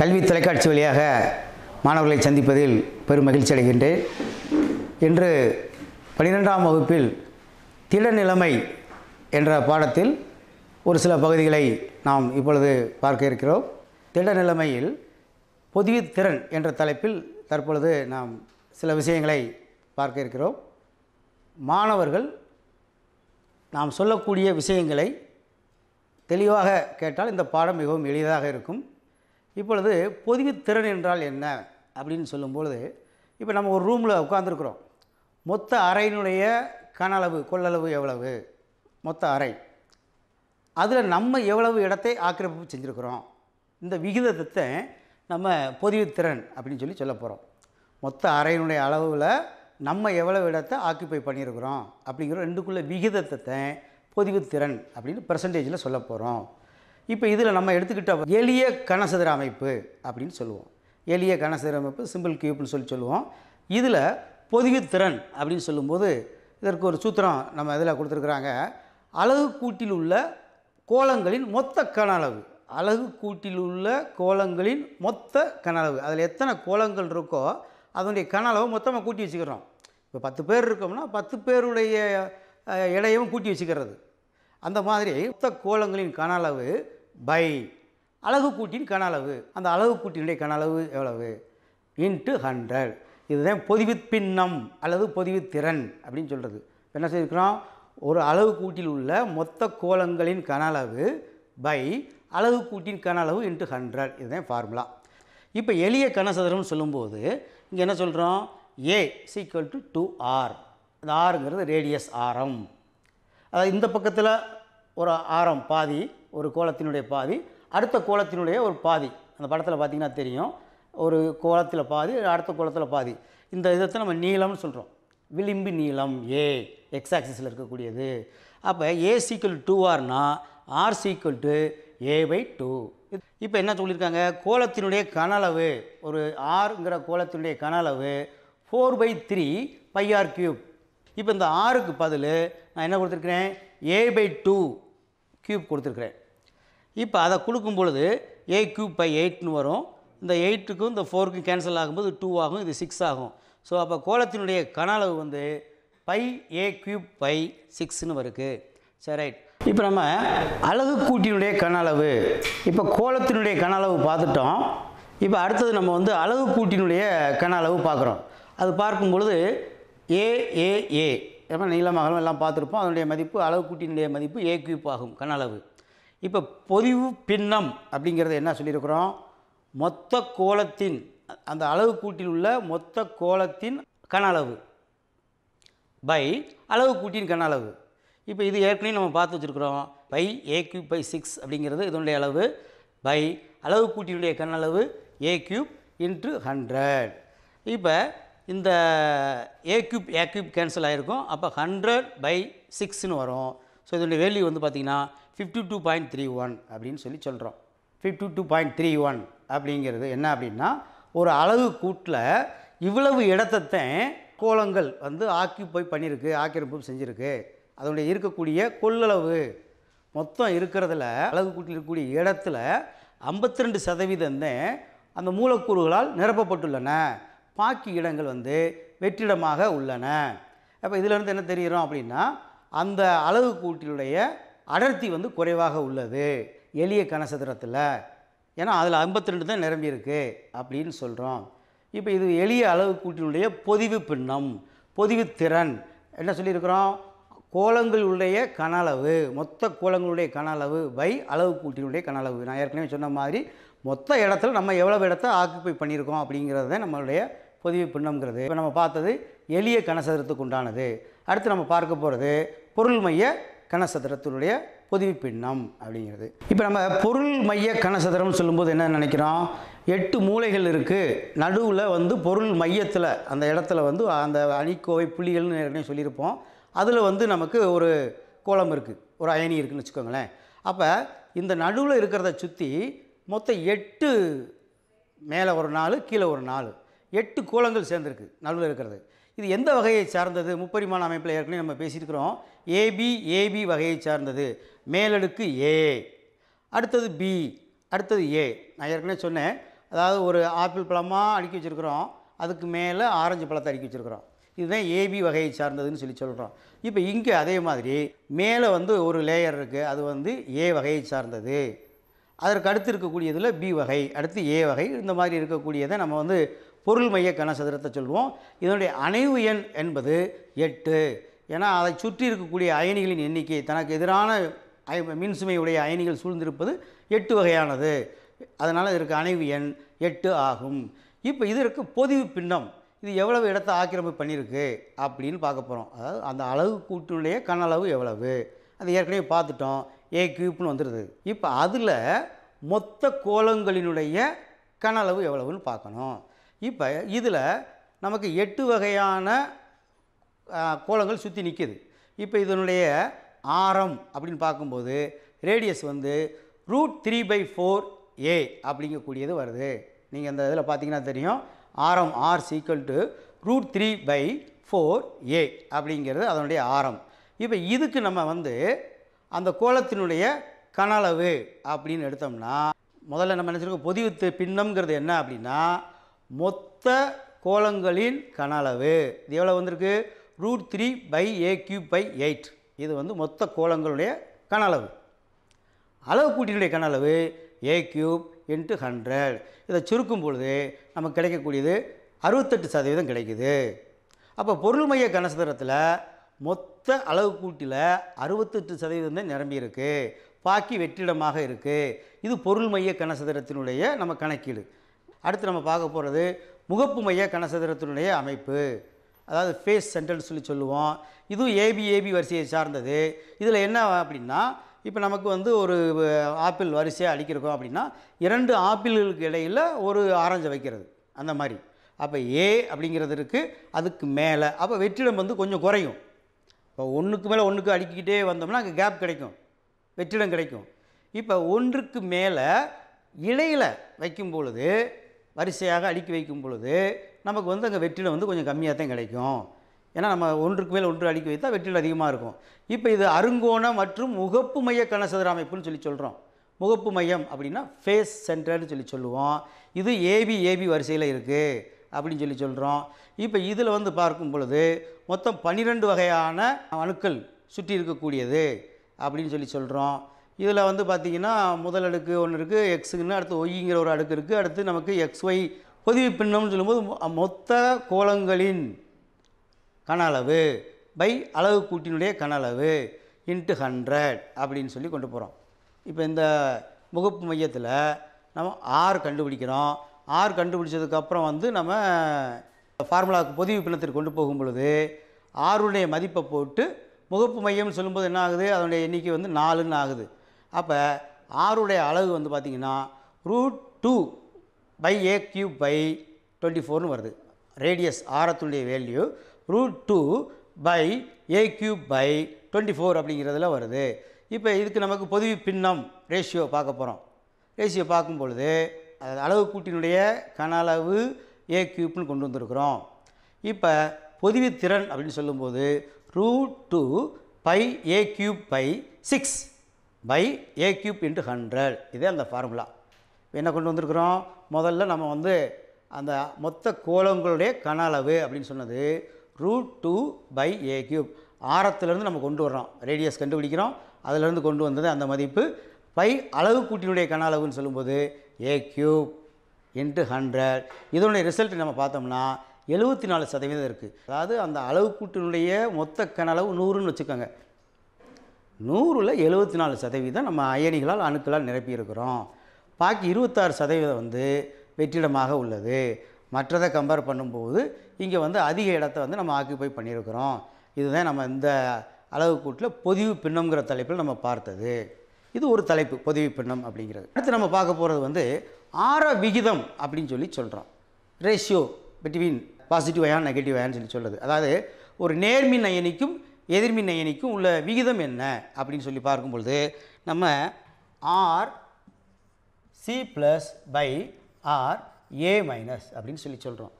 கல்வி தொலைக்காட்சி வழியாக மாணவர்களை சந்திப்பதில் பெரும் மகிழ்ச்சி அடைகின்றேன் இன்று பனிரெண்டாம் வகுப்பில் திட நிலைமை என்ற பாடத்தில் ஒரு சில பகுதிகளை நாம் இப்பொழுது பார்க்க இருக்கிறோம் திட நிலைமையில் திறன் என்ற தலைப்பில் தற்பொழுது நாம் சில விஷயங்களை பார்க்க இருக்கிறோம் மாணவர்கள் நாம் சொல்லக்கூடிய விஷயங்களை தெளிவாக கேட்டால் இந்த பாடம் மிகவும் எளிதாக இருக்கும் இப்பொழுது திறன் என்றால் என்ன அப்படின்னு சொல்லும்பொழுது இப்போ நம்ம ஒரு ரூமில் உட்காந்துருக்குறோம் மொத்த அறையினுடைய கனளவு கொள்ளளவு எவ்வளவு மொத்த அறை அதில் நம்ம எவ்வளவு இடத்தை ஆக்கிரமிப்பு செஞ்சுருக்குறோம் இந்த விகிதத்தை நம்ம திறன் அப்படின்னு சொல்லி சொல்ல போகிறோம் மொத்த அறையினுடைய அளவில் நம்ம எவ்வளவு இடத்தை ஆக்கிப்பை பண்ணியிருக்கிறோம் அப்படிங்கிற ரெண்டுக்குள்ள விகிதத்தை திறன் அப்படின்னு பர்சன்டேஜில் சொல்ல போகிறோம் இப்போ இதில் நம்ம எடுத்துக்கிட்ட எளிய கனசதுர அமைப்பு அப்படின்னு சொல்லுவோம் எளிய கனசதுர அமைப்பு சிம்பிள் கியூப்னு சொல்லி சொல்லுவோம் இதில் திறன் அப்படின்னு சொல்லும்போது இதற்கு ஒரு சூத்திரம் நம்ம இதில் கொடுத்துருக்குறாங்க அழகு கூட்டில் உள்ள கோலங்களின் மொத்த கன அளவு அழகு கூட்டில் உள்ள கோலங்களின் மொத்த கன அளவு அதில் எத்தனை கோலங்கள் இருக்கோ அதனுடைய கன அளவு மொத்தமாக கூட்டி வச்சுக்கிறோம் இப்போ பத்து பேர் இருக்கோம்னா பத்து பேருடைய இடையவும் கூட்டி வச்சுக்கிறது அந்த மாதிரி மொத்த கோலங்களின் கன அளவு பை அழகு கூட்டின் கன அளவு அந்த அழகு கூட்டினுடைய கன அளவு எவ்வளவு இன்ட்டு ஹண்ட்ரட் இதுதான் பின்னம் அல்லது திறன் அப்படின்னு சொல்கிறது என்ன செய்திருக்கிறோம் ஒரு அளவு கூட்டில் உள்ள மொத்த கோலங்களின் கன அளவு பை அளவு கூட்டின் கன அளவு இன்ட்டு ஹண்ட்ரட் இதுதான் ஃபார்முலா இப்போ எளிய கனசதுரம்னு சொல்லும்போது இங்கே என்ன சொல்கிறோம் A equal to two R அந்த ஆருங்கிறது ரேடியஸ் ஆரம் அதாவது இந்த பக்கத்தில் ஒரு ஆரம் பாதி ஒரு கோலத்தினுடைய பாதி அடுத்த கோலத்தினுடைய ஒரு பாதி அந்த படத்தில் பார்த்திங்கன்னா தெரியும் ஒரு கோலத்தில் பாதி அடுத்த கோலத்தில் பாதி இந்த இதை நம்ம நீளம்னு சொல்கிறோம் விளிம்பு நீளம் ஏ எக்ஸ் ஆக்சிஸில் இருக்கக்கூடியது அப்போ ஏ சீக்கிள் டூ ஆர்னா R equal to A by two இப்போ என்ன சொல்லியிருக்காங்க கோலத்தினுடைய கனளவு ஒரு ஆறுங்கிற கோலத்தினுடைய கனளவு four by three pi R cube இப்போ இந்த ஆறுக்கு பதில் நான் என்ன கொடுத்துருக்குறேன் ஏ பை டூ க்யூப் கொடுத்துருக்குறேன் இப்போ அதை கொடுக்கும் பொழுது ஏ க்யூப் பை எயிட்னு வரும் இந்த எயிட்டுக்கும் இந்த ஃபோருக்கும் கேன்சல் ஆகும்போது டூ ஆகும் இது சிக்ஸ் ஆகும் ஸோ அப்போ கோலத்தினுடைய கன அளவு வந்து பை ஏ க்யூப் பை சிக்ஸ்னு வருக்கு சரி ரைட் இப்போ நம்ம அழகு கூட்டினுடைய கன அளவு இப்போ கோலத்தினுடைய கன அளவு பார்த்துட்டோம் இப்போ அடுத்தது நம்ம வந்து அழகு கூட்டினுடைய கன அளவு பார்க்குறோம் அது பார்க்கும் பொழுது ஏ ஏ ஏ நம்ம எல்லாம் பார்த்துருப்போம் அதனுடைய மதிப்பு அளவு கூட்டினுடைய மதிப்பு ஏ க்யூப் ஆகும் கன அளவு இப்போ பொதிவு பின்னம் அப்படிங்கிறது என்ன சொல்லியிருக்கிறோம் மொத்த கோலத்தின் அந்த அளவு கூட்டில் உள்ள மொத்த கோலத்தின் கன அளவு பை அளவு கூட்டின் கன அளவு இப்போ இது ஏற்கனவே நம்ம பார்த்து வச்சுருக்குறோம் pi A cube by six அப்படிங்கிறது இதனுடைய அளவு பை அளவு கூட்டினுடைய கன அளவு ஏ க்யூப் இன்ட்டு ஹண்ட்ரட் இப்போ இந்த A cube A cube cancel ஆகிருக்கும் அப்போ ஹண்ட்ரட் பை சிக்ஸ்னு வரும் ஸோ இதோடைய வேல்யூ வந்து பார்த்திங்கன்னா fifty two point three one அப்படின்னு சொல்லி சொல்கிறோம் fifty two point three one அப்படிங்கிறது என்ன அப்படின்னா ஒரு அளவு கூட்டில் இவ்வளவு இடத்தத்தை கோலங்கள் வந்து ஆக்கி போய் பண்ணியிருக்கு ஆக்கிரமிப்பு செஞ்சுருக்கு அதனுடைய இருக்கக்கூடிய கொள்ளளவு மொத்தம் இருக்கிறதுல அளவு கூட்டில் இருக்கக்கூடிய இடத்துல ஐம்பத்தி ரெண்டு சதவீதம் அந்த மூலக்கூறுகளால் நிரப்பப்பட்டுள்ளன பாக்கி இடங்கள் வந்து வெற்றிடமாக உள்ளன அப்போ இதிலிருந்து என்ன தெரிகிறோம் அப்படின்னா அந்த அளவு கூட்டினுடைய அடர்த்தி வந்து குறைவாக உள்ளது எளிய கனசதுரத்தில் ஏன்னா அதில் ஐம்பத்தி ரெண்டு தான் நிரம்பியிருக்கு அப்படின்னு சொல்கிறோம் இப்போ இது எளிய அளவு கூட்டினுடைய பொதிவு பின்னம் பொதிவு திறன் என்ன சொல்லியிருக்கிறோம் கோலங்களுடைய கனளவு மொத்த கோலங்களுடைய கன அளவு பை அளவு கூட்டினுடைய கனளவு நான் ஏற்கனவே சொன்ன மாதிரி மொத்த இடத்துல நம்ம எவ்வளவு இடத்த ஆக்குப்பை பண்ணியிருக்கோம் அப்படிங்கிறத நம்மளுடைய பொதிவு பின்னம்ங்கிறது இப்போ நம்ம பார்த்தது எளிய கனசதுரத்துக்கு உண்டானது அடுத்து நம்ம பார்க்க போகிறது பொருள் மைய கனசதுரத்தினுடைய பொதுவி பின்னம் அப்படிங்கிறது இப்போ நம்ம பொருள் மைய கனசதுரம் சொல்லும்போது என்ன நினைக்கிறோம் எட்டு மூளைகள் இருக்குது நடுவில் வந்து பொருள் மையத்தில் அந்த இடத்துல வந்து அந்த அணிக்கோவை புள்ளிகள்னு ஏற்கனவே சொல்லியிருப்போம் அதில் வந்து நமக்கு ஒரு கோலம் இருக்குது ஒரு அயனி இருக்குதுன்னு வச்சுக்கோங்களேன் அப்போ இந்த நடுவில் இருக்கிறத சுற்றி மொத்தம் எட்டு மேலே ஒரு நாள் கீழே ஒரு நாள் எட்டு கோலங்கள் சேர்ந்துருக்கு நடுவில் இருக்கிறது இது எந்த வகையை சார்ந்தது முப்பரிமாண அமைப்பில் ஏற்கனவே நம்ம பேசியிருக்கிறோம் ஏபி ஏபி வகையை சார்ந்தது மேலடுக்கு ஏ அடுத்தது பி அடுத்தது ஏ நான் ஏற்கனவே சொன்னேன் அதாவது ஒரு ஆப்பிள் பழமாக அடுக்கி வச்சுருக்குறோம் அதுக்கு மேலே ஆரஞ்சு பழத்தை அடுக்கி வச்சுருக்குறோம் இதுதான் ஏபி வகையை சார்ந்ததுன்னு சொல்லி சொல்கிறோம் இப்போ இங்கே அதே மாதிரி மேலே வந்து ஒரு லேயர் இருக்குது அது வந்து ஏ வகையை சார்ந்தது அதற்கு அடுத்து இருக்கக்கூடியதில் பி வகை அடுத்து ஏ வகை இந்த மாதிரி இருக்கக்கூடியதை நம்ம வந்து பொருள் மைய கனசதுரத்தை சொல்வோம் இதனுடைய அணைவு எண் என்பது எட்டு ஏன்னா அதை சுற்றி இருக்கக்கூடிய அயனிகளின் எண்ணிக்கை தனக்கு எதிரான மின்சுமையுடைய அயனிகள் சூழ்ந்திருப்பது எட்டு வகையானது அதனால் இதற்கு அணைவு எண் எட்டு ஆகும் இப்போ இதற்கு பொதிவு பின்னம் இது எவ்வளவு இடத்த ஆக்கிரமிப்பு பண்ணியிருக்கு அப்படின்னு பார்க்க போகிறோம் அதாவது அந்த அளவு கூட்டினுடைய கனளவு எவ்வளவு அது ஏற்கனவே பார்த்துட்டோம் ஏ கியூப்னு வந்துடுது இப்போ அதில் மொத்த கோலங்களினுடைய கனளவு எவ்வளவுன்னு பார்க்கணும் இப்போ இதில் நமக்கு எட்டு வகையான கோலங்கள் சுற்றி நிற்கிது இப்போ இதனுடைய ஆரம் அப்படின்னு பார்க்கும்போது ரேடியஸ் வந்து root three by four A அப்படிங்கக்கூடியது வருது நீங்கள் அந்த இதில் பார்த்தீங்கன்னா தெரியும் ஆரம் R equal to root three by four A அப்படிங்கிறது அதனுடைய ஆரம் இப்போ இதுக்கு நம்ம வந்து அந்த கோலத்தினுடைய கனளவு அப்படின்னு எடுத்தோம்னா முதல்ல நம்ம நினச்சிருக்கோம் பொதிவுத்து பின்னம்ங்கிறது என்ன அப்படின்னா மொத்த கோலங்களின் கனளவு இது எவ்வளோ வந்திருக்கு root three pi A cube by eight இது வந்து மொத்த கோலங்களுடைய கன அளவு கூட்டினுடைய அளவு ஏ கியூப் இன்ட்டு ஹண்ட்ரட் இதை சுருக்கும் பொழுது நமக்கு கிடைக்கக்கூடியது அறுபத்தெட்டு சதவீதம் கிடைக்குது அப்போ பொருள் மைய கனசதுரத்தில் மொத்த அளவு கூட்டில் அறுபத்தெட்டு சதவீதம் தான் நிரம்பி இருக்குது பாக்கி வெற்றிடமாக இருக்குது இது பொருள் மைய கனசதுரத்தினுடைய நம்ம கணக்கீடு அடுத்து நம்ம பார்க்க போகிறது முகப்பு மைய கனசதுரத்தினுடைய அமைப்பு அதாவது ஃபேஸ் சென்டர்னு சொல்லி சொல்லுவோம் இதுவும் ஏபி ஏபி வரிசையை சார்ந்தது இதில் என்ன அப்படின்னா இப்போ நமக்கு வந்து ஒரு ஆப்பிள் வரிசையாக அடிக்கிறோம் அப்படின்னா இரண்டு ஆப்பிள்களுக்கு இடையில் ஒரு ஆரஞ்சை வைக்கிறது அந்த மாதிரி அப்போ ஏ அப்படிங்கிறது இருக்குது அதுக்கு மேலே அப்போ வெற்றிடம் வந்து கொஞ்சம் குறையும் இப்போ ஒன்றுக்கு மேலே ஒன்றுக்கு அடிக்கிட்டே வந்தோம்னா அங்கே கேப் கிடைக்கும் வெற்றிடம் கிடைக்கும் இப்போ ஒன்றுக்கு மேலே இலையில் வைக்கும் பொழுது வரிசையாக அடுக்கி வைக்கும் பொழுது நமக்கு வந்து அங்கே வெற்றிலை வந்து கொஞ்சம் கம்மியாக தான் கிடைக்கும் ஏன்னா நம்ம ஒன்றுக்கு மேல் ஒன்று அடுக்கி வைத்தால் வெற்றிலை அதிகமாக இருக்கும் இப்போ இது அருங்கோணம் மற்றும் முகப்பு மைய கனசதுர அமைப்புன்னு சொல்லி சொல்கிறோம் முகப்பு மையம் அப்படின்னா ஃபேஸ் சென்டர்னு சொல்லி சொல்லுவோம் இது ஏபி ஏபி வரிசையில் இருக்குது அப்படின்னு சொல்லி சொல்கிறோம் இப்போ இதில் வந்து பார்க்கும் பொழுது மொத்தம் பன்னிரெண்டு வகையான அணுக்கள் சுற்றி இருக்கக்கூடியது அப்படின்னு சொல்லி சொல்கிறோம் இதில் வந்து பார்த்திங்கன்னா முதல் அடுக்கு ஒன்று இருக்குது எக்ஸுங்கன்னு அடுத்து ஒய்ங்கிற ஒரு அடுக்கு இருக்குது அடுத்து நமக்கு எக்ஸ் ஒய் பொதுவி பின்னம்னு சொல்லும்போது மொத்த கோலங்களின் கன அளவு பை அளவு கூட்டினுடைய கன அளவு இன்ட்டு ஹண்ட்ரட் அப்படின்னு சொல்லி கொண்டு போகிறோம் இப்போ இந்த முகப்பு மையத்தில் நம்ம ஆறு கண்டுபிடிக்கிறோம் ஆறு கண்டுபிடிச்சதுக்கப்புறம் வந்து நம்ம ஃபார்முலாவுக்கு பொதுவி பின்னத்திற்கு கொண்டு போகும் பொழுது ஆறுடைய மதிப்பை போட்டு முகப்பு மையம்னு சொல்லும்போது என்ன ஆகுது அதனுடைய எண்ணிக்கை வந்து நாலுன்னு ஆகுது அப்போ ஆருடைய அளவு வந்து பார்த்திங்கன்னா root two pi A cube by twenty ஃபோர்னு வருது ரேடியஸ் ஆரத்துடைய value root two pi A cube by twenty four அப்படிங்கிறதுல வருது இப்போ இதுக்கு நமக்கு பொதுவி பின்னம் ரேஷியோ பார்க்க போகிறோம் ரேஷியோ பார்க்கும் பொழுது அளவு கூட்டினுடைய கன அளவு ஏ க்யூப்னு கொண்டு வந்திருக்கிறோம் இப்போ பொதுவி திறன் அப்படின்னு சொல்லும்போது root two pi A cube by six pi a cube into hundred இதே அந்த ஃபார்முலா என்ன கொண்டு வந்திருக்கிறோம் முதல்ல நம்ம வந்து அந்த மொத்த கோலங்களுடைய கன அளவு அப்படின்னு சொன்னது root two pi a cube ஆரத்துலேருந்து நம்ம கொண்டு வர்றோம் ரேடியஸ் கண்டுபிடிக்கிறோம் அதிலேருந்து கொண்டு வந்தது அந்த மதிப்பு பை அளவு கூட்டினுடைய கன அளவுன்னு சொல்லும்போது ஏ கியூப் இன்ட்டு ஹண்ட்ரட் இதனுடைய ரிசல்ட் நம்ம பார்த்தோம்னா எழுபத்தி நாலு சதவீதம் இருக்குது அதாவது அந்த அளவு கூட்டினுடைய மொத்த கன அளவு நூறுன்னு வச்சுக்கோங்க நூறில் எழுபத்தி நாலு சதவீதம் நம்ம அயனிகளால் அணுக்களால் நிரப்பியிருக்கிறோம் பாக்கி இருபத்தாறு சதவீதம் வந்து வெற்றிடமாக உள்ளது மற்றதை கம்பேர் பண்ணும்போது இங்கே வந்து அதிக இடத்த வந்து நம்ம ஆக்கியபை பண்ணியிருக்கிறோம் இதுதான் நம்ம இந்த அளவு கூட்டில் பொதிவு பின்னம்ங்கிற தலைப்பில் நம்ம பார்த்தது இது ஒரு தலைப்பு பொதிவு பின்னம் அப்படிங்கிறது அடுத்து நம்ம பார்க்க போகிறது வந்து ஆர விகிதம் அப்படின்னு சொல்லி சொல்கிறோம் ratio between positive ion negative அயான்னு சொல்லி சொல்கிறது அதாவது ஒரு நேர்மின் அயனிக்கும் எதிர்மின் அயனிக்கும் உள்ள விகிதம் என்ன அப்படின்னு சொல்லி பார்க்கும் பொழுது நம்ம r c plus by r a minus அப்படின்னு சொல்லி சொல்கிறோம்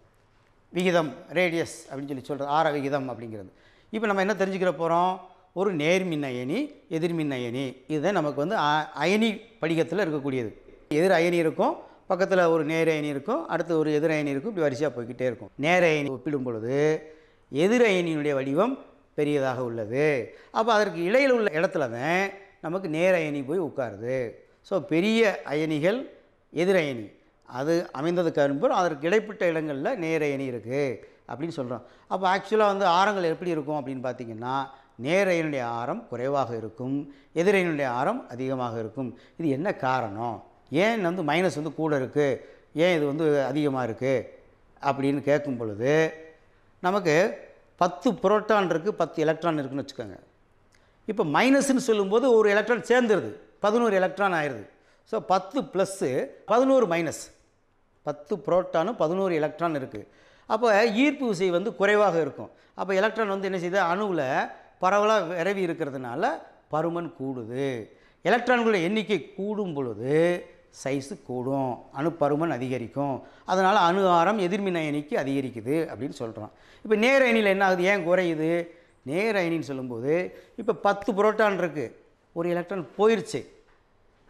விகிதம் ரேடியஸ் அப்படின்னு சொல்லி சொல்கிறோம் ஆர விகிதம் அப்படிங்கிறது இப்போ நம்ம என்ன தெரிஞ்சுக்கிற போகிறோம் ஒரு நேர்மின் அயனி எதிர்மின் அயனி இதுதான் நமக்கு வந்து அயனி படிகத்தில் இருக்கக்கூடியது எதிர் அயனி இருக்கும் பக்கத்தில் ஒரு நேர் அயனி இருக்கும் அடுத்து ஒரு எதிர் அயனி இருக்கும் இப்படி வரிசையாக போய்கிட்டே இருக்கும் நேர் அயனி ஒப்பிடும் பொழுது எதிர் அயனியினுடைய வடிவம் பெரியதாக உள்ளது அப்போ அதற்கு இடையில் உள்ள இடத்துல தான் நமக்கு நேர் அயனி போய் உட்காருது ஸோ பெரிய அயனிகள் எதிரயணி அது அமைந்ததுக்கு அனுப்பும் அதற்கு இடைப்பட்ட இடங்களில் நேர் அயனி இருக்குது அப்படின்னு சொல்கிறோம் அப்போ ஆக்சுவலாக வந்து ஆரங்கள் எப்படி இருக்கும் அப்படின்னு பார்த்தீங்கன்னா நேரையனுடைய ஆரம் குறைவாக இருக்கும் எதிரையினுடைய ஆரம் அதிகமாக இருக்கும் இது என்ன காரணம் ஏன் வந்து மைனஸ் வந்து கூட இருக்குது ஏன் இது வந்து அதிகமாக இருக்குது அப்படின்னு கேட்கும் பொழுது நமக்கு பத்து புரோட்டான் இருக்குது பத்து எலக்ட்ரான் இருக்குதுன்னு வச்சுக்கோங்க இப்போ மைனஸ்ன்னு சொல்லும்போது ஒரு எலக்ட்ரான் சேர்ந்துருது பதினோரு எலக்ட்ரான் ஆயிடுது ஸோ பத்து ப்ளஸ்ஸு பதினோரு மைனஸ் பத்து புரோட்டானும் பதினோரு எலக்ட்ரான் இருக்குது அப்போ ஈர்ப்பு விசை வந்து குறைவாக இருக்கும் அப்போ எலக்ட்ரான் வந்து என்ன செய்யுது அணுவில் பரவலாக விரவி இருக்கிறதுனால பருமன் கூடுது எலக்ட்ரான்களுடைய எண்ணிக்கை கூடும் பொழுது சைஸு கூடும் அணுப்பருமன் அதிகரிக்கும் அதனால் அணு ஆரம் எதிர்மின் அதிகரிக்குது அப்படின்னு சொல்கிறோம் இப்போ நேர் அயனியில் என்ன ஆகுது ஏன் குறையுது நேர் அயனின்னு சொல்லும்போது இப்போ பத்து புரோட்டான் இருக்குது ஒரு எலக்ட்ரான் போயிடுச்சு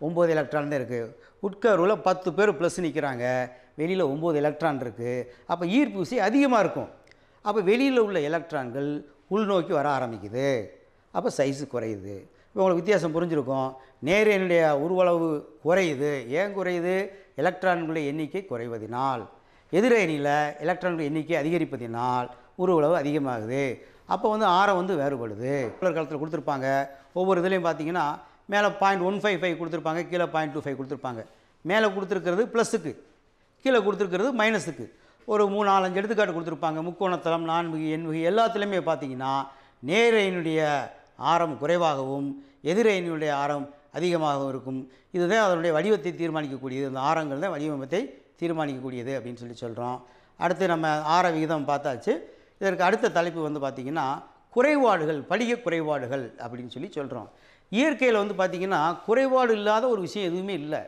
ஒம்பது எலக்ட்ரான் தான் இருக்குது உட்கருவில் பத்து பேர் ப்ளஸ் நிற்கிறாங்க வெளியில் ஒம்பது எலக்ட்ரான் இருக்குது அப்போ ஈர்ப்பு விசை அதிகமாக இருக்கும் அப்போ வெளியில் உள்ள எலக்ட்ரான்கள் உள்நோக்கி வர ஆரம்பிக்குது அப்போ சைஸு குறையுது உங்களுக்கு வித்தியாசம் புரிஞ்சிருக்கும் நேரியனுடைய உருவளவு குறையுது ஏன் குறையுது எலக்ட்ரான்களுடைய எண்ணிக்கை குறைவதினால் எதிரணியில் எலக்ட்ரான்கள் எண்ணிக்கை அதிகரிப்பதினால் உருவளவு அதிகமாகுது அப்போ வந்து ஆரம் வந்து வேறுபடுது குளிர் காலத்தில் கொடுத்துருப்பாங்க ஒவ்வொரு இதுலேயும் பார்த்தீங்கன்னா மேலே பாயிண்ட் ஒன் ஃபைவ் ஃபைவ் கொடுத்துருப்பாங்க கீழே பாயிண்ட் டூ ஃபைவ் கொடுத்துருப்பாங்க மேலே கொடுத்துருக்கிறது ப்ளஸுக்கு கீழே கொடுத்துருக்கிறது மைனஸுக்கு ஒரு மூணு நாலஞ்சு எடுத்துக்காட்டு கொடுத்துருப்பாங்க முக்கோணத்தளம் நான்கு எண்மிகு எல்லாத்துலேயுமே பார்த்தீங்கன்னா நேரையினுடைய ஆரம் குறைவாகவும் எதிரணியினுடைய ஆரம் அதிகமாகவும் இருக்கும் இதுதான் அதனுடைய வடிவத்தை தீர்மானிக்கக்கூடியது அந்த ஆரங்கள் தான் வடிவமைப்பை தீர்மானிக்கக்கூடியது அப்படின்னு சொல்லி சொல்கிறோம் அடுத்து நம்ம ஆர விகிதம் பார்த்தாச்சு இதற்கு அடுத்த தலைப்பு வந்து பார்த்திங்கன்னா குறைபாடுகள் படிக குறைபாடுகள் அப்படின்னு சொல்லி சொல்கிறோம் இயற்கையில் வந்து பார்த்திங்கன்னா குறைபாடு இல்லாத ஒரு விஷயம் எதுவுமே இல்லை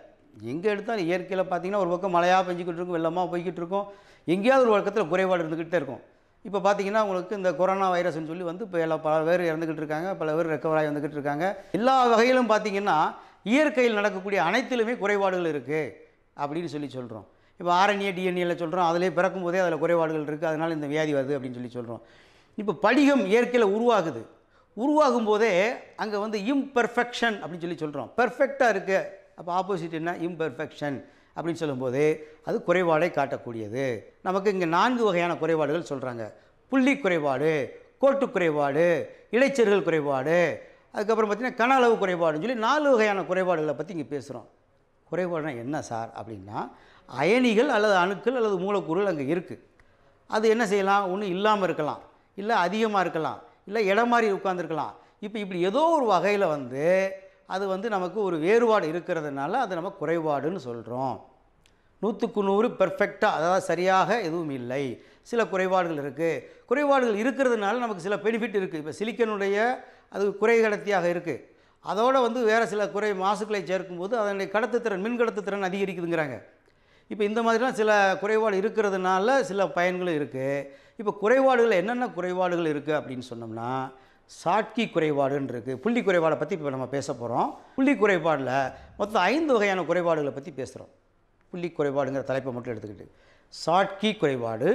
எங்கே எடுத்தாலும் இயற்கையில் பார்த்திங்கன்னா ஒரு பக்கம் மழையாக பெஞ்சிக்கிட்டு இருக்கும் வெள்ளமாக போய்கிட்டு இருக்கும் எங்கேயாவது ஒரு பக்கத்தில் குறைபாடு இருந்துக்கிட்டே இருக்கும் இப்போ பார்த்தீங்கன்னா உங்களுக்கு இந்த கொரோனா வைரஸ்ன்னு சொல்லி வந்து இப்போ எல்லா பல பேர் இறந்துக்கிட்டு இருக்காங்க பல பேர் ஆகி வந்துக்கிட்டு இருக்காங்க எல்லா வகையிலும் பார்த்தீங்கன்னா இயற்கையில் நடக்கக்கூடிய அனைத்திலுமே குறைபாடுகள் இருக்குது அப்படின்னு சொல்லி சொல்கிறோம் இப்போ ஆர்என்ஏ டிஎன்ஏல சொல்கிறோம் அதிலே பிறக்கும் போதே அதில் குறைபாடுகள் இருக்குது அதனால் இந்த வியாதி வருது அப்படின்னு சொல்லி சொல்கிறோம் இப்போ படிகம் இயற்கையில் உருவாகுது உருவாகும் போதே அங்கே வந்து இம்பெர்ஃபெக்ஷன் அப்படின்னு சொல்லி சொல்கிறோம் பெர்ஃபெக்டாக இருக்குது அப்போ ஆப்போசிட் என்ன இம்பெர்ஃபெக்ஷன் அப்படின்னு சொல்லும்போது அது குறைபாடை காட்டக்கூடியது நமக்கு இங்கே நான்கு வகையான குறைபாடுகள் சொல்கிறாங்க புள்ளி குறைபாடு கோட்டு குறைபாடு இடைச்சர்கள் குறைபாடு அதுக்கப்புறம் பார்த்திங்கன்னா கன அளவு குறைபாடுன்னு சொல்லி நாலு வகையான குறைபாடுகளை பற்றி இங்கே பேசுகிறோம் குறைபாடுனா என்ன சார் அப்படின்னா அயனிகள் அல்லது அணுக்கள் அல்லது மூலக்கூறுகள் அங்கே இருக்குது அது என்ன செய்யலாம் ஒன்றும் இல்லாமல் இருக்கலாம் இல்லை அதிகமாக இருக்கலாம் இல்லை இடம் மாதிரி உட்காந்துருக்கலாம் இப்போ இப்படி ஏதோ ஒரு வகையில் வந்து அது வந்து நமக்கு ஒரு வேறுபாடு இருக்கிறதுனால அது நம்ம குறைபாடுன்னு சொல்கிறோம் நூற்றுக்கு நூறு பெர்ஃபெக்டாக அதாவது சரியாக எதுவும் இல்லை சில குறைபாடுகள் இருக்குது குறைபாடுகள் இருக்கிறதுனால நமக்கு சில பெனிஃபிட் இருக்குது இப்போ சிலிக்கனுடைய அது குறை கடத்தியாக இருக்குது அதோடு வந்து வேறு சில குறை மாசுக்களை சேர்க்கும்போது அதனுடைய கடத்துத்திறன் மின் கடத்துத்திறன் அதிகரிக்குதுங்கிறாங்க இப்போ இந்த மாதிரிலாம் சில குறைபாடு இருக்கிறதுனால சில பயன்களும் இருக்குது இப்போ குறைபாடுகள் என்னென்ன குறைபாடுகள் இருக்குது அப்படின்னு சொன்னோம்னா சாட்கி குறைபாடுன்னு புள்ளி குறைபாடை பற்றி இப்போ நம்ம பேச போகிறோம் புள்ளி குறைபாடில் மொத்தம் ஐந்து வகையான குறைபாடுகளை பற்றி பேசுகிறோம் புள்ளி குறைபாடுங்கிற தலைப்பை மட்டும் எடுத்துக்கிட்டு சாட்கி குறைபாடு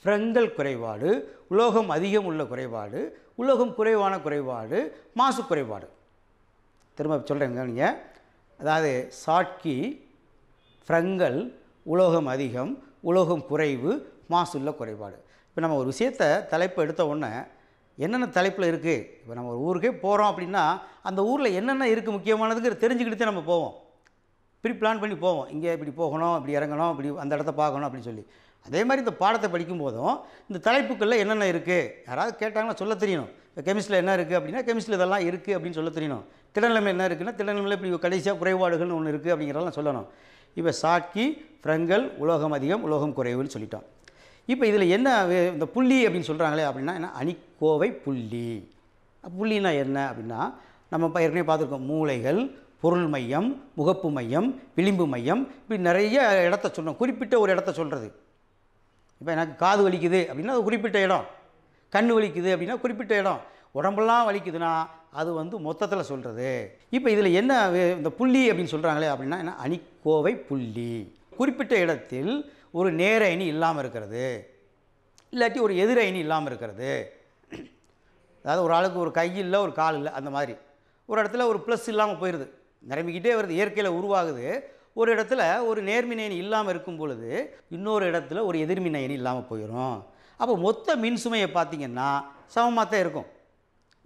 ஃப்ரங்கல் குறைபாடு உலோகம் அதிகம் உள்ள குறைபாடு உலோகம் குறைவான குறைபாடு மாசு குறைபாடு திரும்ப சொல்கிறேங்க நீங்கள் அதாவது சாட்கி ஃப்ரங்கல் உலோகம் அதிகம் உலோகம் குறைவு மாசு உள்ள குறைபாடு இப்போ நம்ம ஒரு விஷயத்தை தலைப்பு எடுத்த உடனே என்னென்ன தலைப்பில் இருக்குது இப்போ நம்ம ஒரு ஊருக்கே போகிறோம் அப்படின்னா அந்த ஊரில் என்னென்ன இருக்குது முக்கியமானதுக்கு தெரிஞ்சுக்கிட்டு தான் நம்ம போவோம் இப்படி பிளான் பண்ணி போவோம் இங்கே இப்படி போகணும் இப்படி இறங்கணும் இப்படி அந்த இடத்த பார்க்கணும் அப்படின்னு சொல்லி அதே மாதிரி இந்த பாடத்தை படிக்கும் போதும் இந்த தலைப்புக்களில் என்னென்ன இருக்குது யாராவது கேட்டாங்கன்னா சொல்ல தெரியணும் இப்போ கெமிஸ்ட்ரியில் என்ன இருக்குது அப்படின்னா கெமிஸ்ட்ரியில் இதெல்லாம் இருக்குது அப்படின்னு சொல்ல தெரியணும் திடநிலைமை என்ன இருக்குன்னா திடநிலைமையில் இப்படி கடைசியாக குறைபாடுகள்னு ஒன்று இருக்குது அப்படிங்கிறதெல்லாம் சொல்லணும் இப்போ சாக்கி ஃப்ரங்கல் உலோகம் அதிகம் உலோகம் குறைவுன்னு சொல்லிட்டோம் இப்போ இதில் என்ன இந்த புள்ளி அப்படின்னு சொல்கிறாங்களே அப்படின்னா என்ன அணிக்கோவை புள்ளி புள்ளினா என்ன அப்படின்னா நம்ம இப்போ ஏற்கனவே பார்த்துருக்கோம் மூளைகள் பொருள் மையம் முகப்பு மையம் விளிம்பு மையம் இப்படி நிறைய இடத்த சொல்கிறோம் குறிப்பிட்ட ஒரு இடத்த சொல்கிறது இப்போ எனக்கு காது வலிக்குது அப்படின்னா அது குறிப்பிட்ட இடம் கண் வலிக்குது அப்படின்னா குறிப்பிட்ட இடம் உடம்பெல்லாம் வலிக்குதுன்னா அது வந்து மொத்தத்தில் சொல்கிறது இப்போ இதில் என்ன இந்த புள்ளி அப்படின்னு சொல்கிறாங்களே அப்படின்னா என்ன அணிக்கோவை புள்ளி குறிப்பிட்ட இடத்தில் ஒரு நேர அணி இல்லாமல் இருக்கிறது இல்லாட்டி ஒரு எதிர் அணி இல்லாமல் இருக்கிறது அதாவது ஒரு ஆளுக்கு ஒரு கை இல்லை ஒரு கால் இல்லை அந்த மாதிரி ஒரு இடத்துல ஒரு ப்ளஸ் இல்லாமல் போயிடுது நிரம்பிக்கிட்டே வருது இயற்கையில் உருவாகுது ஒரு இடத்துல ஒரு நேர்மின் அணி இல்லாமல் இருக்கும் பொழுது இன்னொரு இடத்துல ஒரு எதிர்மின் அணி இல்லாமல் போயிடும் அப்போ மொத்த மின் சுமையை பார்த்திங்கன்னா சமமாக தான் இருக்கும்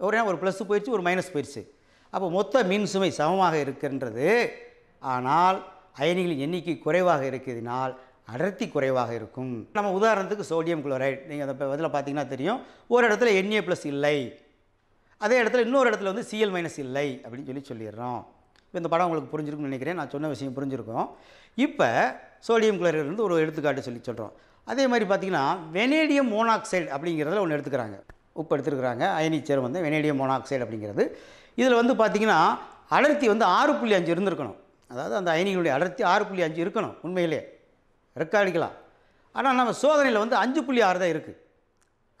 ஒரு ஒரு ப்ளஸ் போயிடுச்சு ஒரு மைனஸ் போயிடுச்சு அப்போ மொத்த மின் சுமை சமமாக இருக்குன்றது ஆனால் அயனிகளின் எண்ணிக்கை குறைவாக இருக்கிறதுனால் அடர்த்தி குறைவாக இருக்கும் நம்ம உதாரணத்துக்கு சோடியம் குளோரைட் நீங்கள் அதை இதில் பார்த்தீங்கன்னா தெரியும் ஒரு இடத்துல என்ஏ ப்ளஸ் இல்லை அதே இடத்துல இன்னொரு இடத்துல வந்து சிஎல் மைனஸ் இல்லை அப்படின்னு சொல்லி சொல்லிடுறோம் இப்போ இந்த படம் உங்களுக்கு புரிஞ்சிருக்கும்னு நினைக்கிறேன் நான் சொன்ன விஷயம் புரிஞ்சிருக்கும் இப்போ சோடியம் குளோரைட் வந்து ஒரு எடுத்துக்காட்டு சொல்லி சொல்கிறோம் அதே மாதிரி பார்த்திங்கன்னா வெனேடியம் மோனாக்சைடு அப்படிங்கிறதுல ஒன்று எடுத்துக்கிறாங்க உப்பு எடுத்துருக்குறாங்க அயனிச்சேர் வந்து வெனேடியம் மோனாக்சைடு அப்படிங்கிறது இதில் வந்து பார்த்திங்கன்னா அடர்த்தி வந்து ஆறு புள்ளி அஞ்சு இருந்திருக்கணும் அதாவது அந்த அயனிகளுடைய அடர்த்தி ஆறு புள்ளி அஞ்சு இருக்கணும் உண்மையிலே ரெக்கார்டிக்கலாம் ஆனால் நம்ம சோதனையில் வந்து அஞ்சு புள்ளி ஆறு தான் இருக்குது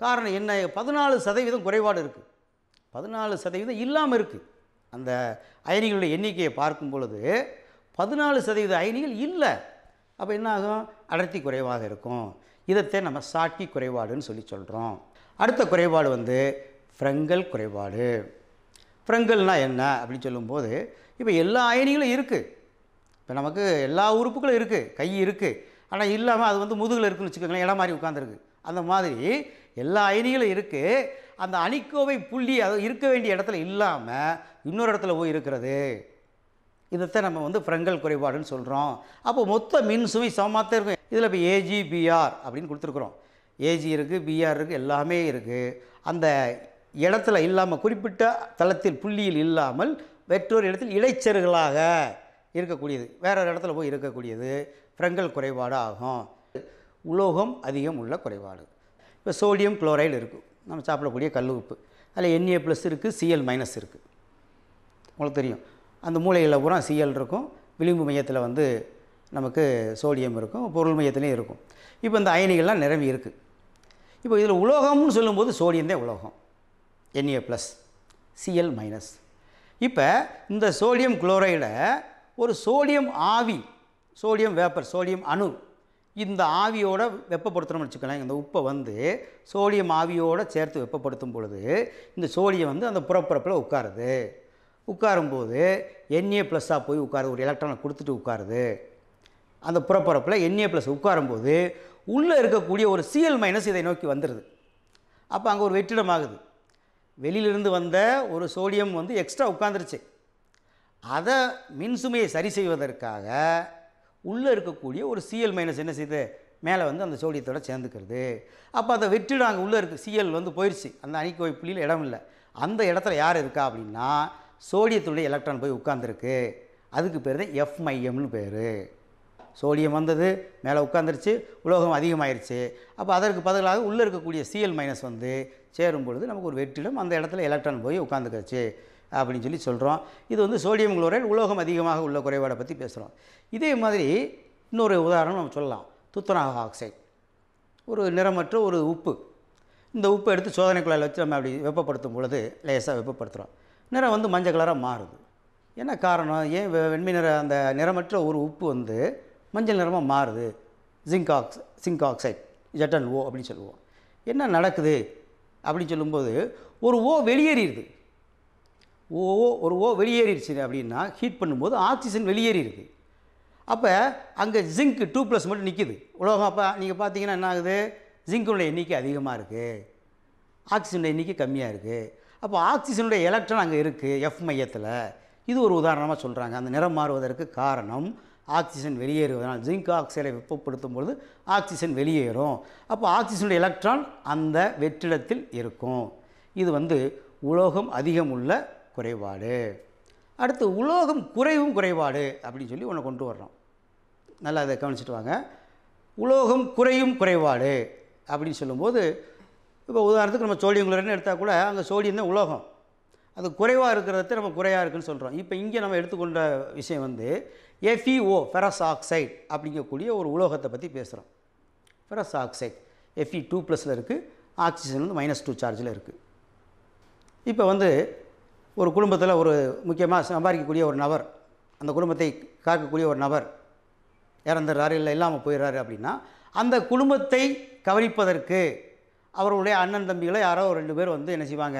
காரணம் என்ன பதினாலு சதவீதம் குறைபாடு இருக்குது பதினாலு சதவீதம் இல்லாமல் இருக்குது அந்த அயனிகளுடைய எண்ணிக்கையை பார்க்கும் பொழுது பதினாலு சதவீத அயனிகள் இல்லை அப்போ என்ன ஆகும் அடர்த்தி குறைவாக இருக்கும் இதைத்தே நம்ம சாட்டி குறைபாடுன்னு சொல்லி சொல்கிறோம் அடுத்த குறைபாடு வந்து ஃப்ரெங்கல் குறைபாடு ஃப்ரெங்கல்னால் என்ன அப்படின்னு சொல்லும்போது இப்போ எல்லா அயனிகளும் இருக்குது இப்போ நமக்கு எல்லா உறுப்புகளும் இருக்குது கை இருக்குது ஆனால் இல்லாமல் அது வந்து முதுகில் இருக்குன்னு வச்சுக்கோங்களேன் இடம் மாதிரி உட்காந்துருக்கு அந்த மாதிரி எல்லா அயனிகளும் இருக்குது அந்த அணிக்கோவை புள்ளி அது இருக்க வேண்டிய இடத்துல இல்லாமல் இன்னொரு இடத்துல போய் இருக்கிறது இதைத்தான் நம்ம வந்து ஃப்ரெங்கல் குறைபாடுன்னு சொல்கிறோம் அப்போ மொத்த மின் சுவை சமமாக தான் இருக்கும் இதில் இப்போ ஏஜி பிஆர் அப்படின்னு கொடுத்துருக்குறோம் ஏஜி இருக்குது பிஆர் இருக்குது எல்லாமே இருக்குது அந்த இடத்துல இல்லாமல் குறிப்பிட்ட தளத்தில் புள்ளியில் இல்லாமல் வெற்றொரு இடத்தில் இளைச்சர்களாக இருக்கக்கூடியது வேறொரு ஒரு இடத்துல போய் இருக்கக்கூடியது ஃப்ரெங்கல் குறைபாடு ஆகும் உலோகம் அதிகம் உள்ள குறைபாடு இப்போ சோடியம் குளோரைடு இருக்குது நம்ம சாப்பிடக்கூடிய கல் உப்பு அதில் என்ஏ ப்ளஸ் இருக்குது சிஎல் மைனஸ் இருக்குது உங்களுக்கு தெரியும் அந்த மூளையில் பூரா சிஎல் இருக்கும் விளிம்பு மையத்தில் வந்து நமக்கு சோடியம் இருக்கும் பொருள் மையத்துலேயும் இருக்கும் இப்போ இந்த அயனிகள்லாம் நிரம்பி இருக்குது இப்போ இதில் உலோகம்னு சொல்லும்போது சோடியம் தான் உலோகம் என்ஏ ப்ளஸ் சிஎல் மைனஸ் இப்போ இந்த சோடியம் குளோரைடை ஒரு சோடியம் ஆவி சோடியம் வேப்பர் சோடியம் அணு இந்த ஆவியோட வெப்பப்படுத்தணும்னு வச்சுக்கலாம் இந்த உப்பை வந்து சோடியம் ஆவியோடு சேர்த்து வெப்பப்படுத்தும் பொழுது இந்த சோடியம் வந்து அந்த புறப்பரப்பில் உட்காருது உட்காரும்போது என்ஏ ப்ளஸ்ஸாக போய் உட்காரு ஒரு எலக்ட்ரானை கொடுத்துட்டு உட்காருது அந்த புறப்பரப்பில் என்ஏ ப்ளஸ் உட்காரும்போது உள்ளே இருக்கக்கூடிய ஒரு சிஎல் மைனஸ் இதை நோக்கி வந்துடுது அப்போ அங்கே ஒரு வெற்றிடமாகுது வெளியிலிருந்து வந்த ஒரு சோடியம் வந்து எக்ஸ்ட்ரா உட்காந்துருச்சு அதை மின்சுமையை சரி செய்வதற்காக உள்ளே இருக்கக்கூடிய ஒரு சிஎல் மைனஸ் என்ன செய்து மேலே வந்து அந்த சோடியத்தோடு சேர்ந்துக்கிறது அப்போ அதை வெற்றிடம் அங்கே உள்ளே இருக்குது சிஎல் வந்து போயிடுச்சு அந்த அணிக்கோவை புள்ளியில் இடம் இல்லை அந்த இடத்துல யார் இருக்கா அப்படின்னா சோடியத்துடைய எலக்ட்ரான் போய் உட்காந்துருக்கு அதுக்கு பேர் தான் எஃப் மையம்னு பேர் சோடியம் வந்தது மேலே உட்காந்துருச்சு உலோகம் அதிகமாயிருச்சு அப்போ அதற்கு பதிலாக உள்ளே இருக்கக்கூடிய சிஎல் மைனஸ் வந்து சேரும் பொழுது நமக்கு ஒரு வெற்றிடம் அந்த இடத்துல எலக்ட்ரான் போய் உட்காந்துக்கிடுச்சு அப்படின்னு சொல்லி சொல்கிறோம் இது வந்து சோடியம் குளோரைடு உலோகம் அதிகமாக உள்ள குறைபாடை பற்றி பேசுகிறோம் இதே மாதிரி இன்னொரு உதாரணம் நம்ம சொல்லலாம் துத்தநாக ஆக்சைடு ஒரு நிறமற்ற ஒரு உப்பு இந்த உப்பை எடுத்து சோதனை குழாயில் வச்சு நம்ம அப்படி வெப்பப்படுத்தும் பொழுது லேசாக வெப்பப்படுத்துகிறோம் நிறம் வந்து மஞ்சள் கலராக மாறுது என்ன காரணம் ஏன் வெண்மை நிற அந்த நிறமற்ற ஒரு உப்பு வந்து மஞ்சள் நிறமாக மாறுது ஜிங்க் ஆக்ஸ் சிங்க் ஆக்சைடு ஜட்டன் ஓ அப்படின்னு சொல்லுவோம் என்ன நடக்குது அப்படின்னு சொல்லும்போது ஒரு ஓ வெளியேறிடுது ஓ ஒரு ஓ வெளியேறிடுச்சு அப்படின்னா ஹீட் பண்ணும்போது ஆக்சிஜன் வெளியேறியிருக்கு அப்போ அங்கே ஜிங்க் டூ ப்ளஸ் மட்டும் நிற்கிது உலோகம் அப்போ நீங்கள் பார்த்தீங்கன்னா என்ன ஆகுது ஜிங்குடைய எண்ணிக்கை அதிகமாக இருக்குது ஆக்சிஜனுடைய எண்ணிக்கை கம்மியாக இருக்குது அப்போ ஆக்சிஜனுடைய எலக்ட்ரான் அங்கே இருக்குது எஃப் மையத்தில் இது ஒரு உதாரணமாக சொல்கிறாங்க அந்த நிறம் மாறுவதற்கு காரணம் ஆக்சிஜன் வெளியேறுவதனால் ஜிங்க் ஆக்சைடை வெப்பப்படுத்தும் பொழுது ஆக்சிஜன் வெளியேறும் அப்போ ஆக்சிஜனுடைய எலக்ட்ரான் அந்த வெற்றிடத்தில் இருக்கும் இது வந்து உலோகம் அதிகம் உள்ள குறைபாடு அடுத்து உலோகம் குறைவும் குறைபாடு அப்படின்னு சொல்லி ஒன்று கொண்டு வர்றோம் நல்லா அதை கவனிச்சுட்டு வாங்க உலோகம் குறையும் குறைபாடு அப்படின்னு சொல்லும்போது இப்போ உதாரணத்துக்கு நம்ம சோடியம் குளோரைட்னு எடுத்தால் கூட அங்கே சோடியம் தான் உலோகம் அது குறைவாக இருக்கிறத நம்ம குறையாக இருக்குதுன்னு சொல்கிறோம் இப்போ இங்கே நம்ம எடுத்துக்கொண்ட விஷயம் வந்து எஃப்இஓ ஃபெரஸ் ஆக்சைடு அப்படிங்கக்கூடிய ஒரு உலோகத்தை பற்றி பேசுகிறோம் ஃபெரஸ் ஆக்சைடு எஃப்இ டூ ப்ளஸில் இருக்குது ஆக்சிஜன் வந்து மைனஸ் டூ சார்ஜில் இருக்குது இப்போ வந்து ஒரு குடும்பத்தில் ஒரு முக்கியமாக சம்பாதிக்கக்கூடிய ஒரு நபர் அந்த குடும்பத்தை காக்கக்கூடிய ஒரு நபர் இறந்துடுறாரு இல்லை இல்லாமல் போயிடுறாரு அப்படின்னா அந்த குடும்பத்தை கவனிப்பதற்கு அவர்களுடைய அண்ணன் தம்பிகளை யாரோ ஒரு ரெண்டு பேர் வந்து என்ன செய்வாங்க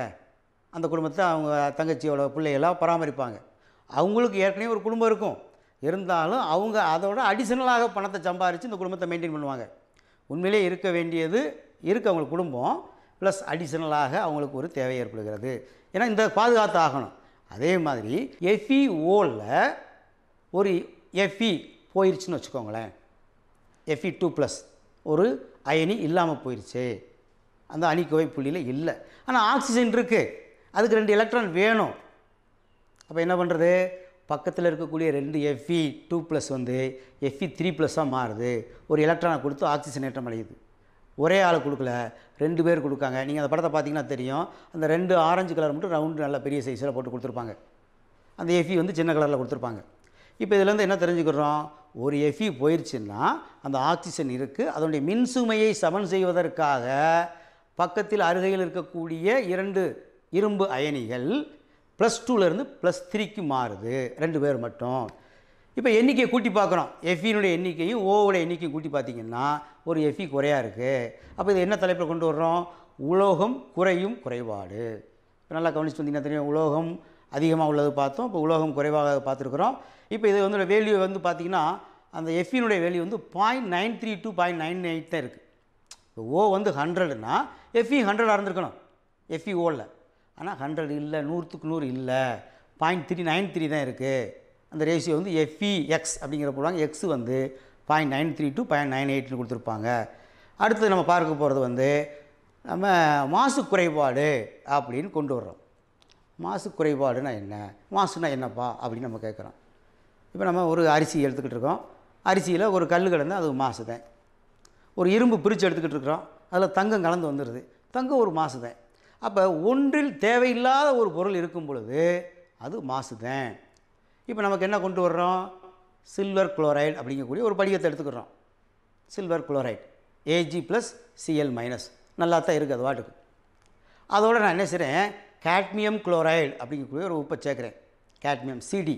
அந்த குடும்பத்தை அவங்க தங்கச்சியோட பிள்ளைகளாக பராமரிப்பாங்க அவங்களுக்கு ஏற்கனவே ஒரு குடும்பம் இருக்கும் இருந்தாலும் அவங்க அதோட அடிஷனலாக பணத்தை சம்பாரித்து இந்த குடும்பத்தை மெயின்டைன் பண்ணுவாங்க உண்மையிலே இருக்க வேண்டியது இருக்கு அவங்களுக்கு குடும்பம் ப்ளஸ் அடிஷனலாக அவங்களுக்கு ஒரு தேவை ஏற்படுகிறது ஏன்னா இந்த பாதுகாத்து ஆகணும் அதே மாதிரி எஃப்இஓவில் e ஒரு எஃபி e போயிடுச்சுன்னு வச்சுக்கோங்களேன் எஃபி டூ ப்ளஸ் ஒரு அயனி இல்லாமல் போயிடுச்சு அந்த கோவை புள்ளியில் இல்லை ஆனால் ஆக்சிஜன் இருக்குது அதுக்கு ரெண்டு எலக்ட்ரான் வேணும் அப்போ என்ன பண்ணுறது பக்கத்தில் இருக்கக்கூடிய ரெண்டு எஃபி டூ ப்ளஸ் வந்து எஃபி த்ரீ ப்ளஸ்ஸாக மாறுது ஒரு எலக்ட்ரானை கொடுத்து ஆக்சிஜன் ஏற்றம் அடையுது ஒரே ஆள் கொடுக்கல ரெண்டு பேர் கொடுக்காங்க நீங்கள் அந்த படத்தை பார்த்தீங்கன்னா தெரியும் அந்த ரெண்டு ஆரஞ்சு கலர் மட்டும் ரவுண்டு நல்ல பெரிய சைஸில் போட்டு கொடுத்துருப்பாங்க அந்த எஃபி e வந்து சின்ன கலரில் கொடுத்துருப்பாங்க இப்போ இதுலேருந்து என்ன தெரிஞ்சுக்கிறோம் ஒரு எஃபி e போயிடுச்சுன்னா அந்த ஆக்சிஜன் இருக்குது அதனுடைய மின்சுமையை சமன் செய்வதற்காக பக்கத்தில் அருகையில் இருக்கக்கூடிய இரண்டு இரும்பு அயனிகள் ப்ளஸ் டூலேருந்து ப்ளஸ் த்ரீக்கு மாறுது ரெண்டு பேர் மட்டும் இப்போ எண்ணிக்கையை கூட்டி பார்க்குறோம் எஃப்இனுடைய e எண்ணிக்கையும் ஓவோட எண்ணிக்கையும் கூட்டி பார்த்தீங்கன்னா ஒரு எஃப்இ e குறையாக இருக்குது அப்போ இது என்ன தலைப்பில் கொண்டு வர்றோம் உலோகம் குறையும் குறைபாடு இப்போ நல்லா கவனித்து வந்தீங்கன்னா தெரியும் உலோகம் அதிகமாக உள்ளது பார்த்தோம் இப்போ உலோகம் குறைவாக பார்த்துருக்குறோம் இப்போ இது வந்து வேல்யூ வந்து பார்த்திங்கன்னா அந்த எஃப்இனுடைய e வேல்யூ வந்து point nine three two point nine eight தான் இருக்குது இப்போ ஓ வந்து ஹண்ட்ரடுனா எஃப்இ ஹண்ட்ரடாக இருந்திருக்கணும் எஃப்இ ஓவில் ஆனால் ஹண்ட்ரட் இல்லை நூறுத்துக்கு நூறு இல்லை பாயிண்ட் த்ரீ நைன் த்ரீ தான் இருக்குது அந்த ரேஷியோ வந்து எஃப்இ எக்ஸ் e அப்படிங்கிற போடுவாங்க எக்ஸ் வந்து point nine three two point nine எயிட்னு கொடுத்துருப்பாங்க அடுத்து நம்ம பார்க்க போகிறது வந்து நம்ம மாசு குறைபாடு அப்படின்னு கொண்டு வர்றோம் மாசு குறைபாடுனா என்ன மாசுனா என்னப்பா அப்படின்னு நம்ம கேட்குறோம் இப்போ நம்ம ஒரு அரிசி எடுத்துக்கிட்டு இருக்கோம் அரிசியில் ஒரு கல் கலந்து அது மாசு தான் ஒரு இரும்பு பிரித்து எடுத்துக்கிட்டு இருக்கிறோம் அதில் தங்கம் கலந்து வந்துடுது தங்கம் ஒரு மாசு தான் அப்போ ஒன்றில் தேவையில்லாத ஒரு பொருள் இருக்கும் பொழுது அது மாசு தான் இப்போ நமக்கு என்ன கொண்டு வர்றோம் சில்வர் குளோரைடு அப்படிங்கக்கூடிய ஒரு படிகத்தை எடுத்துக்கிறோம் silver chloride AG plus CL minus நல்லா தான் இருக்குது அது வாட்டுக்கு அதோடு நான் என்ன செய்கிறேன் கேட்மியம் குளோரைடு அப்படிங்கக்கூடிய ஒரு உப்பை சேர்க்குறேன் கேட்மியம் சிடி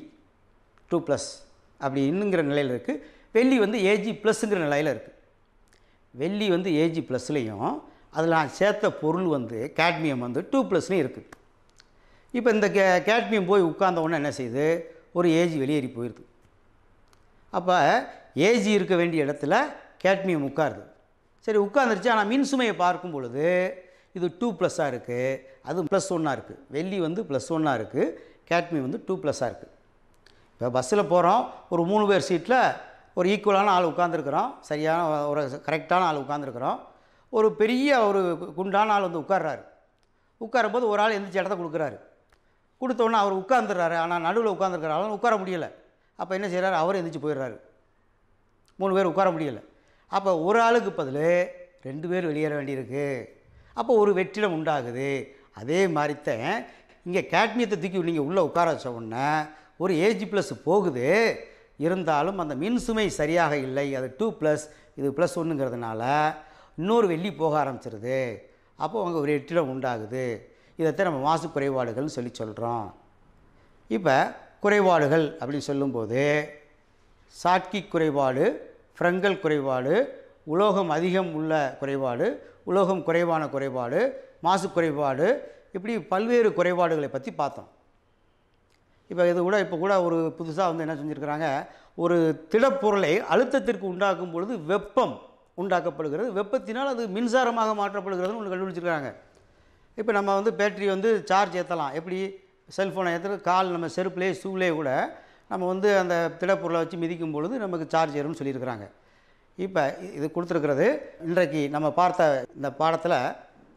டூ ப்ளஸ் அப்படி இன்னுங்கிற நிலையில் இருக்குது வெள்ளி வந்து ஏஜி ப்ளஸ்ஸுங்கிற நிலையில் இருக்குது வெள்ளி வந்து ஏஜி ப்ளஸ்லேயும் அதில் நான் சேர்த்த பொருள் வந்து கேட்மியம் வந்து டூ ப்ளஸ்லேயும் இருக்குது இப்போ இந்த கே கேட்மியம் போய் உட்கார்ந்த உடனே என்ன செய்யுது ஒரு ஏஜி வெளியேறி போயிடுது அப்போ ஏஜி இருக்க வேண்டிய இடத்துல கேட்மியம் உட்காருது சரி உட்காந்துருச்சு ஆனால் மின் சுமையை பார்க்கும் பொழுது இது டூ ப்ளஸ்ஸாக இருக்குது அது ப்ளஸ் ஒன்னாக இருக்குது வெள்ளி வந்து ப்ளஸ் ஒன்னாக இருக்குது கேட்மியம் வந்து டூ ப்ளஸ்ஸாக இருக்குது இப்போ பஸ்ஸில் போகிறோம் ஒரு மூணு பேர் சீட்டில் ஒரு ஈக்குவலான ஆள் உட்காந்துருக்குறோம் சரியான ஒரு கரெக்டான ஆள் உட்காந்துருக்குறோம் ஒரு பெரிய ஒரு குண்டான ஆள் வந்து உட்கார்றாரு உட்காரும்போது ஒரு ஆள் எந்திரிச்சு இடத்த கொடுக்குறாரு கொடுத்தோன்னே அவர் உட்காந்துடுறாரு ஆனால் நடுவில் உட்காந்துருக்கிறாரு உட்கார முடியலை அப்போ என்ன செய்கிறாரு அவர் எந்திரிச்சு போயிடுறாரு மூணு பேர் உட்கார முடியலை அப்போ ஒரு ஆளுக்கு பதில் ரெண்டு பேர் வெளியேற வேண்டியிருக்கு அப்போ ஒரு வெற்றிடம் உண்டாகுது அதே மாதிரித்தான் இங்கே கேட்மியத்தை தூக்கி நீங்கள் உள்ளே உட்கார வச்ச உடனே ஒரு ஏஜ் ப்ளஸ் போகுது இருந்தாலும் அந்த மின் சுமை சரியாக இல்லை அது டூ ப்ளஸ் இது ப்ளஸ் ஒன்றுங்கிறதுனால இன்னொரு வெள்ளி போக ஆரம்பிச்சிருது அப்போது அவங்க ஒரு வெற்றிடம் உண்டாகுது இதைத்தான் நம்ம மாசு குறைபாடுகள்னு சொல்லி சொல்கிறோம் இப்போ குறைபாடுகள் அப்படின்னு சொல்லும்போது சாட்கி குறைபாடு ஃப்ரங்கல் குறைபாடு உலோகம் அதிகம் உள்ள குறைபாடு உலோகம் குறைவான குறைபாடு மாசு குறைபாடு இப்படி பல்வேறு குறைபாடுகளை பற்றி பார்த்தோம் இப்போ இது கூட இப்போ கூட ஒரு புதுசாக வந்து என்ன செஞ்சுருக்கிறாங்க ஒரு திடப்பொருளை அழுத்தத்திற்கு உண்டாக்கும் பொழுது வெப்பம் உண்டாக்கப்படுகிறது வெப்பத்தினால் அது மின்சாரமாக மாற்றப்படுகிறதுன்னு ஒன்று கண்டுபிடிச்சிருக்கிறாங்க இப்போ நம்ம வந்து பேட்ரி வந்து சார்ஜ் ஏற்றலாம் எப்படி செல்ஃபோனை ஏற்றுறது கால் நம்ம செருப்புலேயே ஷூலே கூட நம்ம வந்து அந்த திடப்பொருளை வச்சு மிதிக்கும் பொழுது நமக்கு சார்ஜ் ஏறும்னு சொல்லியிருக்கிறாங்க இப்போ இது கொடுத்துருக்கிறது இன்றைக்கு நம்ம பார்த்த இந்த பாடத்தில்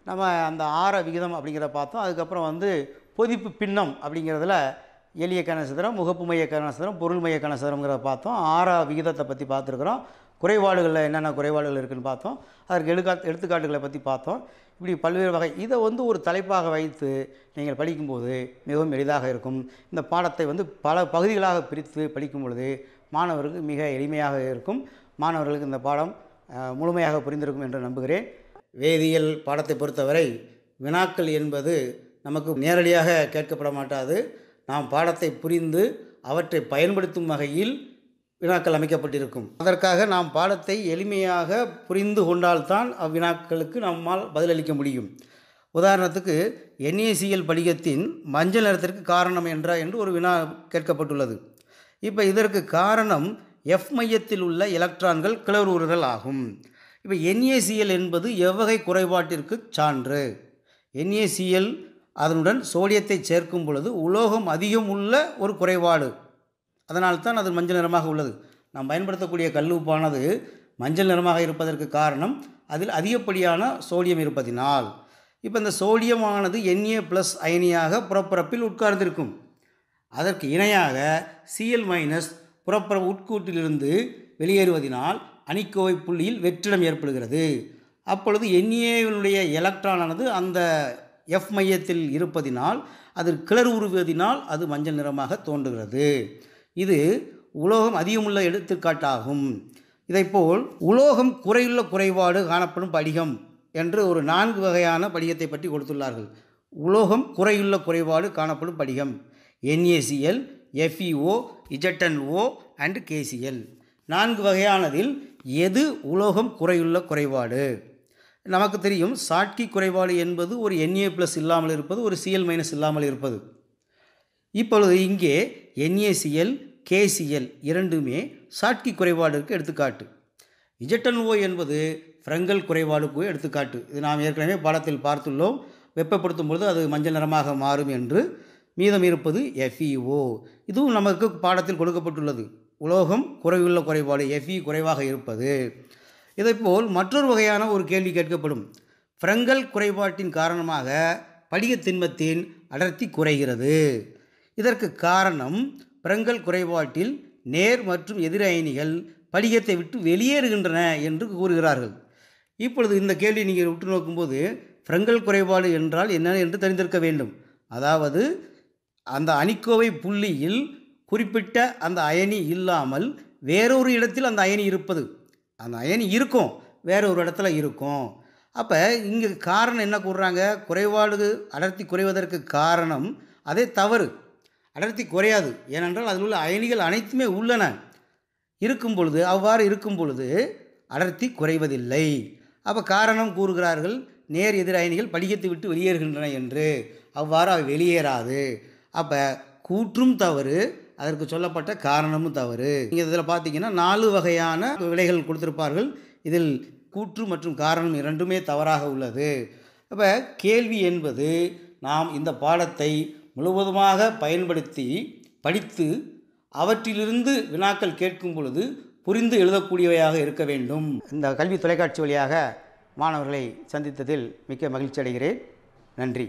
நம்ம அந்த ஆர விகிதம் அப்படிங்கிறத பார்த்தோம் அதுக்கப்புறம் வந்து பொதிப்பு பின்னம் அப்படிங்கிறதுல எளிய கணசதுரம் முகப்பு மைய கணசதுரம் பொருள் மைய கணசதுரங்கிறத பார்த்தோம் ஆற விகிதத்தை பற்றி பார்த்துருக்குறோம் குறைபாடுகளில் என்னென்ன குறைபாடுகள் இருக்குதுன்னு பார்த்தோம் அதற்கு எடுக்கா எடுத்துக்காட்டுகளை பற்றி பார்த்தோம் இப்படி பல்வேறு வகை இதை வந்து ஒரு தலைப்பாக வைத்து நீங்கள் படிக்கும்போது மிகவும் எளிதாக இருக்கும் இந்த பாடத்தை வந்து பல பகுதிகளாக பிரித்து படிக்கும் பொழுது மாணவருக்கு மிக எளிமையாக இருக்கும் மாணவர்களுக்கு இந்த பாடம் முழுமையாக புரிந்திருக்கும் என்று நம்புகிறேன் வேதியியல் பாடத்தை பொறுத்தவரை வினாக்கள் என்பது நமக்கு நேரடியாக கேட்கப்பட மாட்டாது நாம் பாடத்தை புரிந்து அவற்றை பயன்படுத்தும் வகையில் வினாக்கள் அமைக்கப்பட்டிருக்கும் அதற்காக நாம் பாடத்தை எளிமையாக புரிந்து கொண்டால்தான் அவ்வினாக்களுக்கு நம்மால் பதிலளிக்க முடியும் உதாரணத்துக்கு என்ஏசிஎல் படிகத்தின் மஞ்சள் நிறத்திற்கு காரணம் என்றா என்று ஒரு வினா கேட்கப்பட்டுள்ளது இப்போ இதற்கு காரணம் எஃப் மையத்தில் உள்ள எலக்ட்ரான்கள் கிளறுவுறுதல் ஆகும் இப்போ என்ஏசிஎல் என்பது எவ்வகை குறைபாட்டிற்கு சான்று என்ஏசிஎல் அதனுடன் சோடியத்தை சேர்க்கும் பொழுது உலோகம் அதிகம் உள்ள ஒரு குறைபாடு அதனால் தான் அது மஞ்சள் நிறமாக உள்ளது நாம் பயன்படுத்தக்கூடிய கல் உப்பானது மஞ்சள் நிறமாக இருப்பதற்கு காரணம் அதில் அதிகப்படியான சோடியம் இருப்பதினால் இப்போ இந்த சோடியமானது என்ஏ ப்ளஸ் அயனியாக புறப்பரப்பில் உட்கார்ந்திருக்கும் அதற்கு இணையாக சிஎல் மைனஸ் புறப்பரப்பு உட்கூட்டிலிருந்து வெளியேறுவதினால் அணிக்கோவை புள்ளியில் வெற்றிடம் ஏற்படுகிறது அப்பொழுது என்ஏவினுடைய எலக்ட்ரானானது அந்த எஃப் மையத்தில் இருப்பதினால் அதில் கிளர் உருவதினால் அது மஞ்சள் நிறமாக தோன்றுகிறது இது உலோகம் அதிகமுள்ள எடுத்துக்காட்டாகும் இதைப்போல் உலோகம் குறையுள்ள குறைபாடு காணப்படும் படிகம் என்று ஒரு நான்கு வகையான படிகத்தை பற்றி கொடுத்துள்ளார்கள் உலோகம் குறையுள்ள குறைபாடு காணப்படும் படிகம் NACL FEO O and KCL நான்கு வகையானதில் எது உலோகம் குறையுள்ள குறைபாடு நமக்கு தெரியும் சாட்கி குறைபாடு என்பது ஒரு என்ஏ ப்ளஸ் இல்லாமல் இருப்பது ஒரு சிஎல் மைனஸ் இல்லாமல் இருப்பது இப்பொழுது இங்கே என்ஏசிஎல் கேசிஎல் இரண்டுமே சாட்கி குறைபாடுக்கு எடுத்துக்காட்டு இஜட்டன்ஓ என்பது ஃப்ரங்கல் குறைபாடுக்கு எடுத்துக்காட்டு இது நாம் ஏற்கனவே பாடத்தில் பார்த்துள்ளோம் வெப்பப்படுத்தும் பொழுது அது மஞ்சள் நிறமாக மாறும் என்று மீதம் இருப்பது எஃப்இஓ e இதுவும் நமக்கு பாடத்தில் கொடுக்கப்பட்டுள்ளது உலோகம் குறைவுள்ள குறைபாடு எஃப்இ e குறைவாக இருப்பது இதைப்போல் மற்றொரு வகையான ஒரு கேள்வி கேட்கப்படும் ஃப்ரங்கல் குறைபாட்டின் காரணமாக படிகத்தின்மத்தின் அடர்த்தி குறைகிறது இதற்கு காரணம் பிரங்கல் குறைபாட்டில் நேர் மற்றும் எதிர் அயனிகள் படிகத்தை விட்டு வெளியேறுகின்றன என்று கூறுகிறார்கள் இப்பொழுது இந்த கேள்வி நீங்கள் உற்று நோக்கும்போது பிரங்கல் குறைபாடு என்றால் என்ன என்று தெரிந்திருக்க வேண்டும் அதாவது அந்த அணிக்கோவை புள்ளியில் குறிப்பிட்ட அந்த அயனி இல்லாமல் வேறொரு இடத்தில் அந்த அயனி இருப்பது அந்த அயனி இருக்கும் வேற ஒரு இடத்துல இருக்கும் அப்போ இங்கே காரணம் என்ன கூறுறாங்க குறைபாடு அடர்த்தி குறைவதற்கு காரணம் அதே தவறு அடர்த்தி குறையாது ஏனென்றால் அதில் உள்ள அயனிகள் அனைத்துமே உள்ளன இருக்கும் பொழுது அவ்வாறு இருக்கும் பொழுது அடர்த்தி குறைவதில்லை அப்போ காரணம் கூறுகிறார்கள் நேர் எதிர் அயனிகள் படிகத்தை விட்டு வெளியேறுகின்றன என்று அவ்வாறு அவை வெளியேறாது அப்போ கூற்றும் தவறு அதற்கு சொல்லப்பட்ட காரணமும் தவறு நீங்கள் இதில் பார்த்தீங்கன்னா நாலு வகையான விலைகள் கொடுத்துருப்பார்கள் இதில் கூற்று மற்றும் காரணம் இரண்டுமே தவறாக உள்ளது அப்போ கேள்வி என்பது நாம் இந்த பாடத்தை முழுவதுமாக பயன்படுத்தி படித்து அவற்றிலிருந்து வினாக்கள் கேட்கும் பொழுது புரிந்து எழுதக்கூடியவையாக இருக்க வேண்டும் இந்த கல்வி தொலைக்காட்சி வழியாக மாணவர்களை சந்தித்ததில் மிக்க மகிழ்ச்சி அடைகிறேன் நன்றி